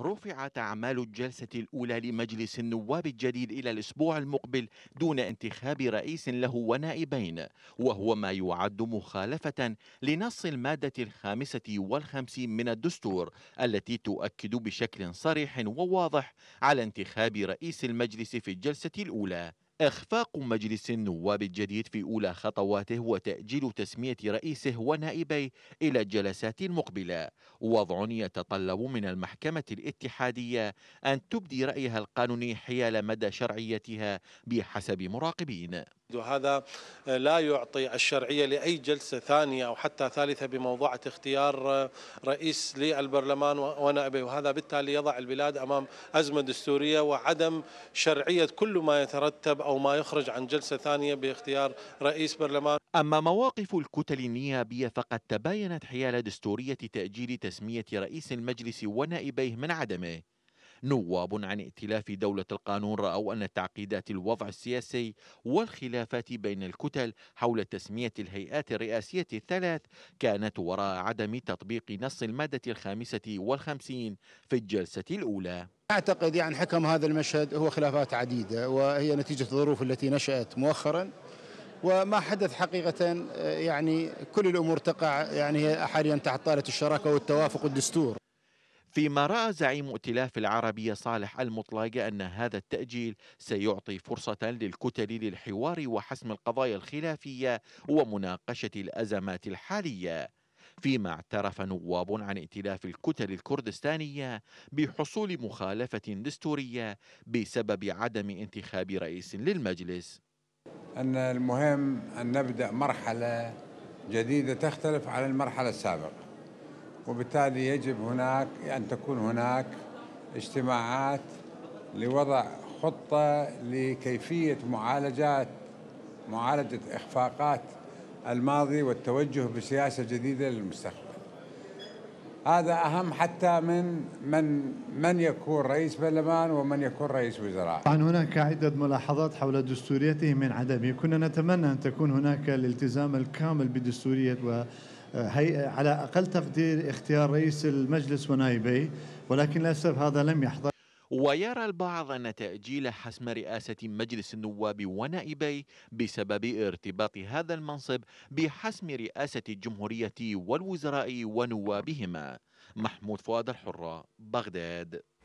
رفعت أعمال الجلسة الأولى لمجلس النواب الجديد إلى الأسبوع المقبل دون انتخاب رئيس له ونائبين وهو ما يعد مخالفة لنص المادة الخامسة والخمسين من الدستور التي تؤكد بشكل صريح وواضح على انتخاب رئيس المجلس في الجلسة الأولى إخفاق مجلس النواب الجديد في أولى خطواته وتأجيل تسمية رئيسه ونائبيه إلى الجلسات المقبلة وضع يتطلب من المحكمة الاتحادية أن تبدي رأيها القانوني حيال مدى شرعيتها بحسب مراقبين وهذا آه، لا يعطي الشرعية لأي جلسة ثانية أو حتى ثالثة بموضوعة اختيار آه، رئيس للبرلمان ونائبه وهذا بالتالي يضع البلاد أمام أزمة دستورية وعدم شرعية كل ما يترتب أو ما يخرج عن جلسة ثانية باختيار رئيس برلمان أما مواقف الكتل النيابية فقد تباينت حيال دستورية تأجيل تسمية رئيس المجلس ونائبيه من عدمه نواب عن ائتلاف دولة القانون رأوا أن تعقيدات الوضع السياسي والخلافات بين الكتل حول تسمية الهيئات الرئاسية الثلاث كانت وراء عدم تطبيق نص المادة الخامسة والخمسين في الجلسة الأولى أعتقد يعني حكم هذا المشهد هو خلافات عديدة وهي نتيجة الظروف التي نشأت مؤخرا وما حدث حقيقة يعني كل الأمور تقع يعني حاليا تحت طالة الشراكة والتوافق والدستور فيما راى زعيم ائتلاف العربيه صالح المطلق ان هذا التاجيل سيعطي فرصه للكتل للحوار وحسم القضايا الخلافيه ومناقشه الازمات الحاليه فيما اعترف نواب عن ائتلاف الكتل الكردستانيه بحصول مخالفه دستوريه بسبب عدم انتخاب رئيس للمجلس ان المهم ان نبدا مرحله جديده تختلف عن المرحله السابقه وبالتالي يجب هناك أن تكون هناك اجتماعات لوضع خطة لكيفية معالجات معالجة إخفاقات الماضي والتوجه بسياسة جديدة للمستقبل هذا أهم حتى من من من يكون رئيس برلمان ومن يكون رئيس وزراء طبعا هناك عدة ملاحظات حول دستوريته من عدمه كنا نتمنى أن تكون هناك الالتزام الكامل بدستورية و هي على أقل تقدير اختيار رئيس المجلس ونائبيه ولكن للأسف هذا لم يحضر ويرى البعض أن تأجيل حسم رئاسة مجلس النواب ونائبيه بسبب ارتباط هذا المنصب بحسم رئاسة الجمهورية والوزراء ونوابهما محمود فؤاد الحرة بغداد